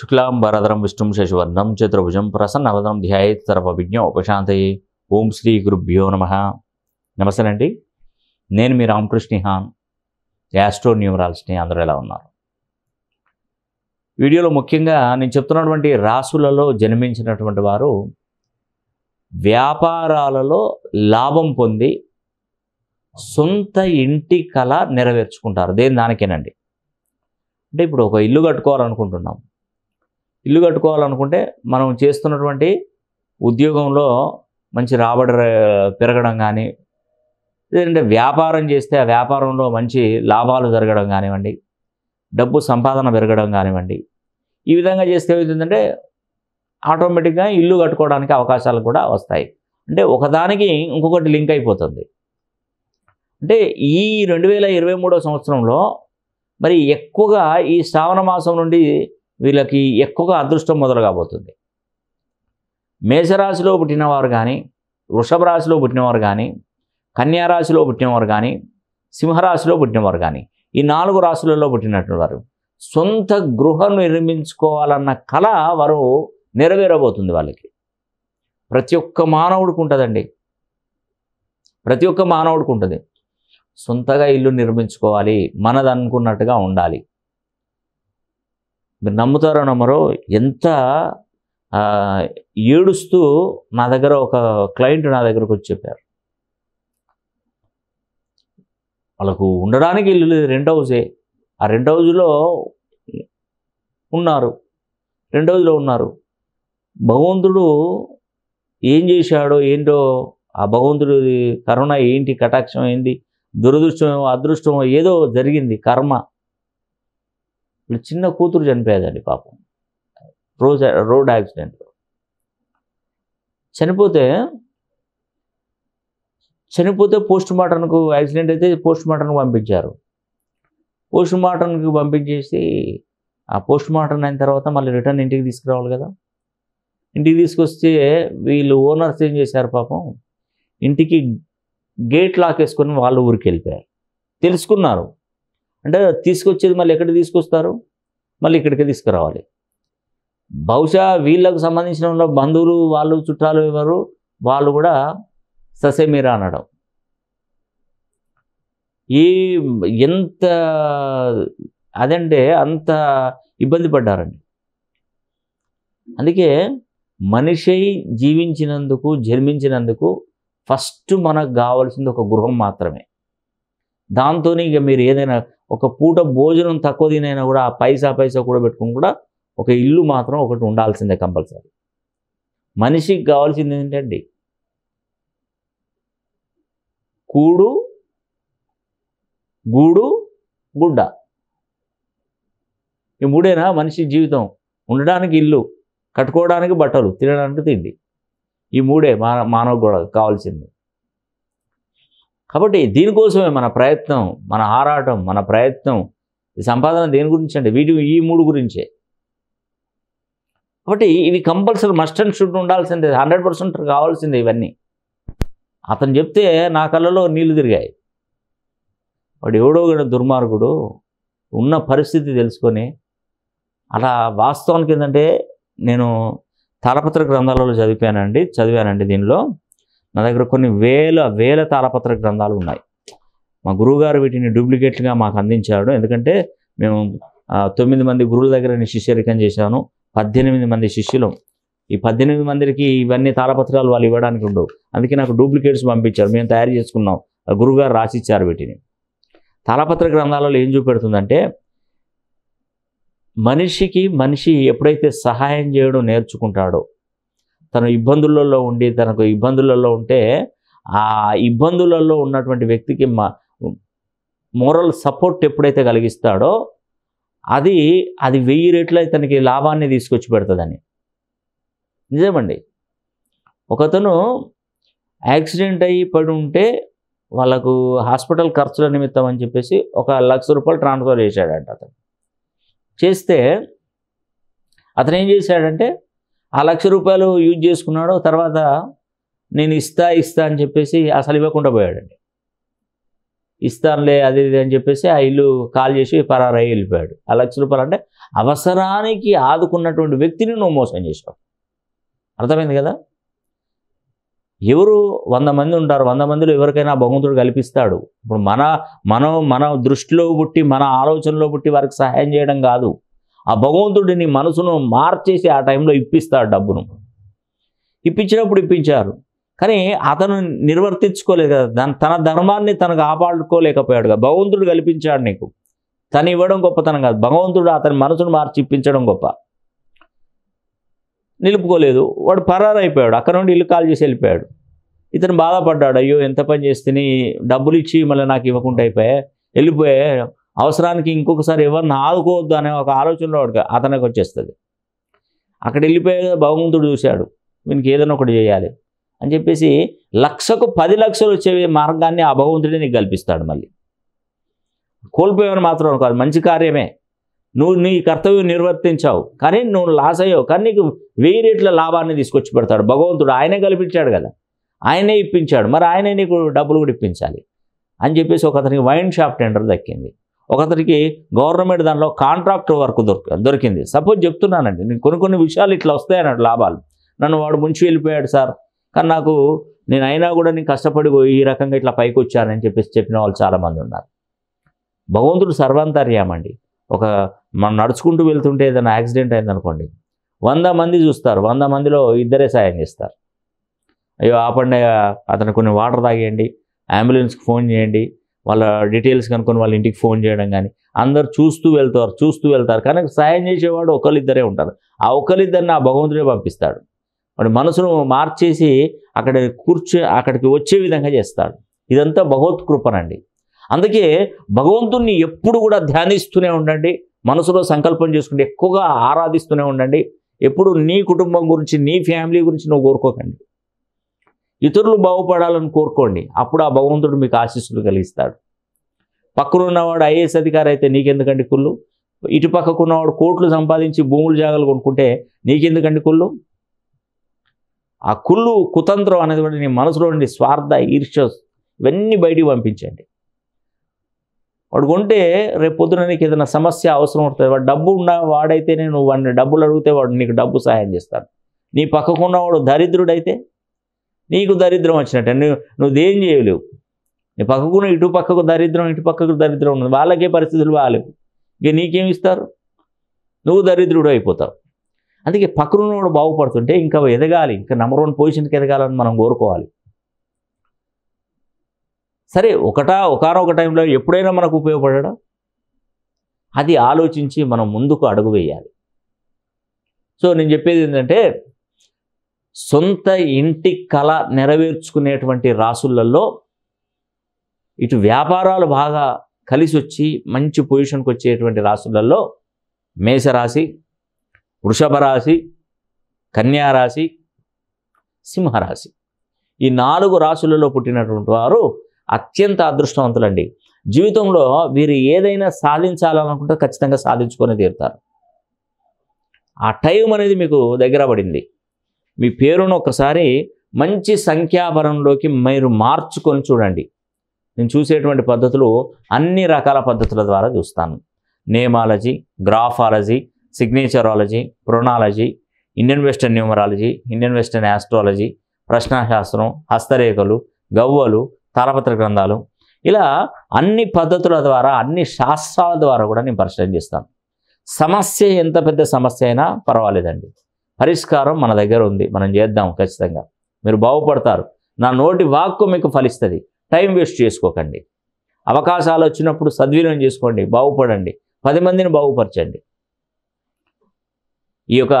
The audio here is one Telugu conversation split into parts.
శుక్లాం భరదరం విష్ణుం శశివర్ణం చతుర్భుజం ధ్యాయత్ సర్వ విజ్ఞ ఉపశాంతి ఓం శ్రీ గురుభ్యో నమ నమస్తే అండి నేను మీ హాన్ యాస్ట్రో న్యూమరాలజీని అందరూ ఎలా ఉన్నారు వీడియోలో ముఖ్యంగా నేను చెప్తున్నటువంటి రాసులలో జన్మించినటువంటి వారు వ్యాపారాలలో లాభం పొంది సొంత ఇంటి కళ నెరవేర్చుకుంటారు దేని దానికేనండి అంటే ఇప్పుడు ఒక ఇల్లు కట్టుకోవాలనుకుంటున్నాం ఇల్లు కట్టుకోవాలనుకుంటే మనం చేస్తున్నటువంటి ఉద్యోగంలో మంచి రాబడి పెరగడం కానీ లేదంటే వ్యాపారం చేస్తే ఆ వ్యాపారంలో మంచి లాభాలు జరగడం కానివ్వండి డబ్బు సంపాదన పెరగడం కానివ్వండి ఈ విధంగా చేస్తే ఏమవుతుందంటే ఆటోమేటిక్గా ఇల్లు కట్టుకోవడానికి అవకాశాలు కూడా వస్తాయి అంటే ఒకదానికి ఇంకొకటి లింక్ అయిపోతుంది అంటే ఈ రెండు సంవత్సరంలో మరి ఎక్కువగా ఈ శ్రావణ మాసం నుండి వీళ్ళకి ఎక్కువగా అదృష్టం మొదలు కాబోతుంది మేషరాశిలో పుట్టినవారు కానీ వృషభ రాశిలో పుట్టినవారు కానీ కన్యారాశిలో పుట్టినవారు కానీ సింహరాశిలో పుట్టినవారు కానీ ఈ నాలుగు రాశులలో పుట్టినట్టు వారు సొంత గృహ నిర్మించుకోవాలన్న కళ వారు నెరవేరబోతుంది వాళ్ళకి ప్రతి ఒక్క మానవుడికి ఉంటుందండి ప్రతి ఒక్క మానవుడికి ఉంటుంది సొంతగా ఇల్లు నిర్మించుకోవాలి మనదనుకున్నట్టుగా ఉండాలి మీరు నమ్ముతారో నమ్మరో ఎంత ఏడుస్తూ నా దగ్గర ఒక క్లయింట్ నా దగ్గరకు వచ్చి చెప్పారు వాళ్ళకు ఉండడానికి ఇల్లు లేదు రెంట్ హౌసే ఆ రెండు హౌస్లో ఉన్నారు రెండు హౌస్లో ఉన్నారు భగవంతుడు ఏం చేశాడో ఏంటో ఆ భగవంతుడు కరోనా ఏంటి కటాక్షం ఏంటి దురదృష్టం అదృష్టమో ఏదో జరిగింది కర్మ చిన్న కూతురు చనిపోయేదండి పాపం రోజు రోడ్ యాక్సిడెంట్లో చనిపోతే చనిపోతే పోస్ట్ మార్టంకు యాక్సిడెంట్ అయితే పోస్ట్ మార్టంకు పంపించారు పోస్ట్ మార్టంకి పంపించేసి ఆ పోస్ట్ మార్టం అయిన తర్వాత మళ్ళీ రిటర్న్ ఇంటికి తీసుకురావాలి కదా ఇంటికి తీసుకొస్తే వీళ్ళు ఓనర్స్ ఏం చేశారు పాపం ఇంటికి గేట్ లాక్ వేసుకొని వాళ్ళు ఊరికి వెళ్ళిపోయారు తెలుసుకున్నారు అంటే తీసుకొచ్చేది మళ్ళీ ఎక్కడ తీసుకొస్తారు మళ్ళీ ఇక్కడికి తీసుకురావాలి బహుశా వీళ్ళకు సంబంధించిన బంధువులు వాళ్ళు చుట్టాలు ఎవరు వాళ్ళు కూడా ససేమీరా అనడం ఈ ఎంత అదంటే అంత ఇబ్బంది పడ్డారండి అందుకే మనిషి జీవించినందుకు జన్మించినందుకు ఫస్ట్ మనకు కావాల్సింది ఒక గృహం మాత్రమే దాంతో ఇక మీరు ఏదైనా ఒక పూట భోజనం తక్కువ తినైనా కూడా ఆ పైసా పైసా కూడా పెట్టుకుని కూడా ఒక ఇల్లు మాత్రం ఒకటి ఉండాల్సిందే కంపల్సరీ మనిషికి కావాల్సింది ఏంటండి కూడు గూడు గుడ్డ ఈ మూడేనా మనిషి జీవితం ఉండడానికి ఇల్లు కట్టుకోవడానికి బట్టలు తినడానికి తిండి ఈ మూడే మానవ గొడవ కావాల్సింది కాబట్టి దీనికోసమే మన ప్రయత్నం మన ఆరాటం మన ప్రయత్నం ఈ సంపాదన దేని గురించి అంటే వీటి ఈ మూడు గురించే కాబట్టి ఇవి కంపల్సరీ మస్ట్ అండ్ షుడ్ ఉండాల్సిందే హండ్రెడ్ పర్సెంట్ కావాల్సిందే ఇవన్నీ అతను చెప్తే నా కళ్ళలో నీళ్లు తిరిగాయి వాడు ఎవడో దుర్మార్గుడు ఉన్న పరిస్థితి తెలుసుకొని అలా వాస్తవానికి ఏంటంటే నేను తలపత్ర గ్రంథాలలో చదివానండి చదివానండి దీనిలో నా దగ్గర కొన్ని వేల వేల తాళపత్ర గ్రంథాలు ఉన్నాయి మా గురువుగారు వీటిని డూప్లికేట్లుగా మాకు అందించాడు ఎందుకంటే మేము తొమ్మిది మంది గురువుల దగ్గర శిష్యరికం చేశాను పద్దెనిమిది మంది శిష్యులు ఈ పద్దెనిమిది మందికి ఇవన్నీ తాళపత్రాలు వాళ్ళు ఇవ్వడానికి ఉండవు అందుకే నాకు డూప్లికేట్స్ పంపించారు మేము తయారు చేసుకున్నాం గురువుగారు రాసిచ్చారు వీటిని తాళపత్ర గ్రంథాలలో ఏం చూపెడుతుందంటే మనిషికి మనిషి ఎప్పుడైతే సహాయం చేయడం నేర్చుకుంటాడో తను ఇబ్బందులలో ఉండి తనకు ఇబ్బందులలో ఉంటే ఆ ఇబ్బందులలో ఉన్నటువంటి వ్యక్తికి మోరల్ సపోర్ట్ ఎప్పుడైతే కలిగిస్తాడో అది అది వెయ్యి రెట్ల తనకి లాభాన్ని తీసుకొచ్చి పెడుతుందని నిజమండి ఒకతను యాక్సిడెంట్ అయ్యి పడి ఉంటే వాళ్ళకు హాస్పిటల్ ఖర్చుల నిమిత్తం అని చెప్పేసి ఒక లక్ష రూపాయలు ట్రాన్స్ఫర్ చేశాడంట అతను చేస్తే అతను ఏం చేశాడంటే ఆ లక్ష రూపాయలు యూజ్ చేసుకున్నాడు తర్వాత నేను ఇస్తా ఇస్తా అని చెప్పేసి అసలు ఇవ్వకుండా పోయాడండి ఇస్తానులే అది ఇది అని చెప్పేసి ఆ ఇల్లు కాల్ చేసి పరారై వెళ్ళిపోయాడు ఆ లక్ష రూపాయలు అంటే అవసరానికి ఆదుకున్నటువంటి వ్యక్తిని నువ్వు మోసం చేసావు అర్థమైంది కదా ఎవరు వంద మంది ఉంటారు వంద మందిలో ఎవరికైనా భగవంతుడు కల్పిస్తాడు ఇప్పుడు మన మనం మన దృష్టిలో పుట్టి మన ఆలోచనలో పుట్టి వారికి సహాయం చేయడం కాదు ఆ భగవంతుడు నీ మనసును మార్చేసి ఆ టైంలో ఇప్పిస్తాడు డబ్బును ఇప్పించినప్పుడు ఇప్పించారు కానీ అతను నిర్వర్తించుకోలేదు కదా తన ధర్మాన్ని తనకు ఆపాడుకోలేకపోయాడు కదా భగవంతుడు కల్పించాడు నీకు తను ఇవ్వడం గొప్పతనం కాదు భగవంతుడు అతని మనసును మార్చి ఇప్పించడం గొప్ప నిలుపుకోలేదు వాడు పరారైపోయాడు అక్కడ నుండి ఇల్లు కాల్ చేసి వెళ్ళిపోయాడు ఇతను బాధపడ్డాడు అయ్యో ఎంత పని చేస్తే డబ్బులు ఇచ్చి మళ్ళీ నాకు ఇవ్వకుండా అయిపోయా వెళ్ళిపోయా అవసరానికి ఇంకొకసారి ఎవరిని ఆదుకోవద్దు అనే ఒక ఆలోచనలో అతనికి వచ్చేస్తుంది అక్కడ వెళ్ళిపోయే భగవంతుడు చూశాడు వీనికి ఏదైనా ఒకటి చేయాలి అని చెప్పేసి లక్షకు పది లక్షలు వచ్చే మార్గాన్ని ఆ భగవంతుడే నీకు కల్పిస్తాడు మళ్ళీ కోల్పోయేవని మాత్రం కాదు మంచి కార్యమే నువ్వు నీ కర్తవ్యం నిర్వర్తించావు కానీ నువ్వు లాస్ అయ్యావు కానీ నీకు వెయ్యి రేట్ల లాభాన్ని తీసుకొచ్చి పెడతాడు భగవంతుడు ఆయనే కల్పించాడు కదా ఆయనే ఇప్పించాడు మరి ఆయనే నీకు డబ్బులు కూడా ఇప్పించాలి అని చెప్పేసి ఒక అతనికి వైన్ షాప్ టెండర్ దక్కింది ఒకరికి గవర్నమెంట్ దానిలో కాంట్రాక్ట్ వర్క్ దొరికి దొరికింది సపోజ్ చెప్తున్నానండి నేను కొన్ని కొన్ని విషయాలు ఇట్లా వస్తాయన్నాడు లాభాలు నన్ను వాడు ముంచి వెళ్ళిపోయాడు సార్ కానీ నాకు నేను అయినా కూడా నేను కష్టపడి పోయి ఈ రకంగా ఇట్లా పైకి వచ్చానని చెప్పేసి చెప్పిన వాళ్ళు చాలామంది ఉన్నారు భగవంతుడు సర్వాంతర్యామండి ఒక మనం నడుచుకుంటూ వెళ్తుంటే ఏదైనా యాక్సిడెంట్ అయిందనుకోండి వంద మంది చూస్తారు వంద మందిలో ఇద్దరే సాయం చేస్తారు అయ్యో ఆపండి అతను కొన్ని వాటర్ తాగేయండి అంబులెన్స్కి ఫోన్ చేయండి వాళ్ళ డీటెయిల్స్ కనుక్కొని వాళ్ళ ఇంటికి ఫోన్ చేయడం కానీ అందరు చూస్తూ వెళ్తారు చూస్తూ వెళ్తారు కానీ సాయం చేసేవాడు ఒకరిద్దరే ఉంటారు ఆ ఒకరిద్దరిని ఆ భగవంతుడే పంపిస్తాడు వాడి మనసును మార్చేసి అక్కడ కూర్చో అక్కడికి వచ్చే విధంగా చేస్తాడు ఇదంతా భగవత్ కృపనండి అందుకే భగవంతుణ్ణి ఎప్పుడు కూడా ధ్యానిస్తూనే ఉండండి మనసులో సంకల్పం చేసుకుంటే ఎక్కువగా ఆరాధిస్తూనే ఉండండి ఎప్పుడు నీ కుటుంబం గురించి నీ ఫ్యామిలీ గురించి నువ్వు కోరుకోకండి ఇతరులు బాగుపడాలని కోరుకోండి అప్పుడు ఆ భగవంతుడు మీకు ఆశీస్సులు కలిగిస్తాడు పక్కన ఉన్నవాడు ఐఏఎస్ అధికారి అయితే నీకెందుకండి కుళ్ళు ఇటు ఉన్నవాడు కోట్లు సంపాదించి భూములు జాగాలు కొనుక్కుంటే నీకెందుకండి కుళ్ళు ఆ కుళ్ళు కుతంత్రం అనేటువంటి నీ మనసులో ఉండి స్వార్థ ఈర్ష ఇవన్నీ బయటికి పంపించండి వాడు కొంటే రేపు పొద్దున నీకు ఏదైనా సమస్య అవసరం ఉంటుంది వాడు డబ్బు ఉన్న వాడైతేనే నువ్వు వాడిని డబ్బులు అడిగితే వాడు నీకు డబ్బు సహాయం చేస్తాడు నీ పక్కకున్నవాడు దరిద్రుడైతే నీకు దరిద్రం వచ్చినట్టే నువ్వు నువ్వు దేం చేయలేవు నీ పక్కకు ఇటు పక్కకు దరిద్రం ఇటు పక్కకు దరిద్రం ఉన్నది వాళ్ళకే పరిస్థితులు బాగాలేవు ఇక నీకేమి ఇస్తారు నువ్వు దరిద్రుడు అయిపోతావు అందుకే కూడా బాగుపడుతుంటే ఇంకా ఎదగాలి ఇంకా నెంబర్ వన్ పొజిషన్కి ఎదగాలని మనం కోరుకోవాలి సరే ఒకటా ఒకనొక టైంలో ఎప్పుడైనా మనకు ఉపయోగపడడం అది ఆలోచించి మనం ముందుకు అడుగు వేయాలి సో నేను చెప్పేది ఏంటంటే సొంత ఇంటి కళ నెరవేర్చుకునేటువంటి రాసులలో ఇటు వ్యాపారాలు బాగా కలిసి వచ్చి మంచి పొజిషన్కి వచ్చేటువంటి రాసులలో మేషరాశి వృషభ రాశి కన్యారాశి సింహరాశి ఈ నాలుగు రాశులలో పుట్టినటువంటి వారు అత్యంత అదృష్టవంతులండి జీవితంలో వీరు ఏదైనా సాధించాలనుకుంటే ఖచ్చితంగా సాధించుకొని తీరుతారు ఆ టైం అనేది మీకు దగ్గర పడింది మీ పేరును ఒకసారి మంచి సంఖ్యాపరంలోకి మీరు మార్చుకొని చూడండి నేను చూసేటువంటి పద్ధతులు అన్ని రకాల పద్ధతుల ద్వారా చూస్తాను nameology graphology signatureology pronology Indian western numerology Indian western astrology ప్రశ్నాశాస్త్రం హస్తరేఖలు గవ్వలు తారపత్ర గ్రంథాలు ఇలా అన్ని పద్ధతుల ద్వారా అన్ని శాస్త్రాల ద్వారా కూడా నేను పరిశీలన చేస్తాను సమస్య ఎంత పెద్ద సమస్య అయినా పర్వాలేదండి పరిష్కారం మన దగ్గర ఉంది మనం చేద్దాం ఖచ్చితంగా మీరు బాగుపడతారు నా నోటి వాక్కు మీకు ఫలిస్తుంది టైం వేస్ట్ చేసుకోకండి అవకాశాలు వచ్చినప్పుడు సద్వినియోగం చేసుకోండి బాగుపడండి పది మందిని బాగుపరచండి ఈ యొక్క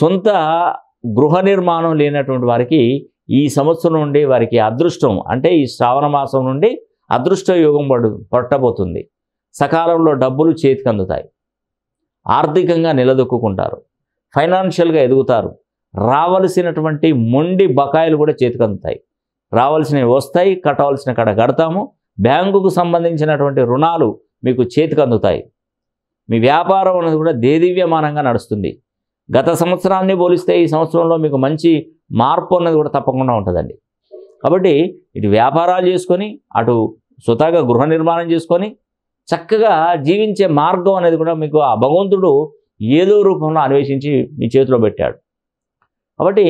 సొంత గృహ నిర్మాణం లేనటువంటి వారికి ఈ సంవత్సరం నుండి వారికి అదృష్టం అంటే ఈ శ్రావణ మాసం నుండి అదృష్ట యోగం పడు పట్టబోతుంది సకాలంలో డబ్బులు చేతికి అందుతాయి ఆర్థికంగా నిలదొక్కుంటారు ఫైనాన్షియల్గా ఎదుగుతారు రావలసినటువంటి మొండి బకాయిలు కూడా చేతికందుతాయి రావాల్సినవి వస్తాయి కట్టవలసిన కడ కడతాము బ్యాంకుకు సంబంధించినటువంటి రుణాలు మీకు చేతికి అందుతాయి మీ వ్యాపారం అనేది కూడా దేదివ్యమానంగా నడుస్తుంది గత సంవత్సరాన్ని పోలిస్తే ఈ సంవత్సరంలో మీకు మంచి మార్పు అన్నది కూడా తప్పకుండా ఉంటుందండి కాబట్టి ఇటు వ్యాపారాలు చేసుకొని అటు స్వతహాగా గృహ నిర్మాణం చేసుకొని చక్కగా జీవించే మార్గం అనేది కూడా మీకు ఆ భగవంతుడు ఏదో రూపంలో అన్వేషించి మీ చేతిలో పెట్టాడు కాబట్టి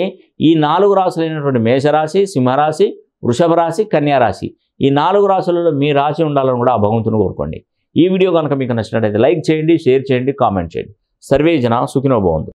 ఈ నాలుగు రాశులైనటువంటి మేషరాశి సింహరాశి వృషభ రాశి కన్యారాశి ఈ నాలుగు రాశులలో మీ రాశి ఉండాలని కూడా ఆ భగవంతుని కోరుకోండి ఈ వీడియో కనుక మీకు నచ్చినట్లయితే లైక్ చేయండి షేర్ చేయండి కామెంట్ చేయండి సర్వేజన సుఖినోభవంతు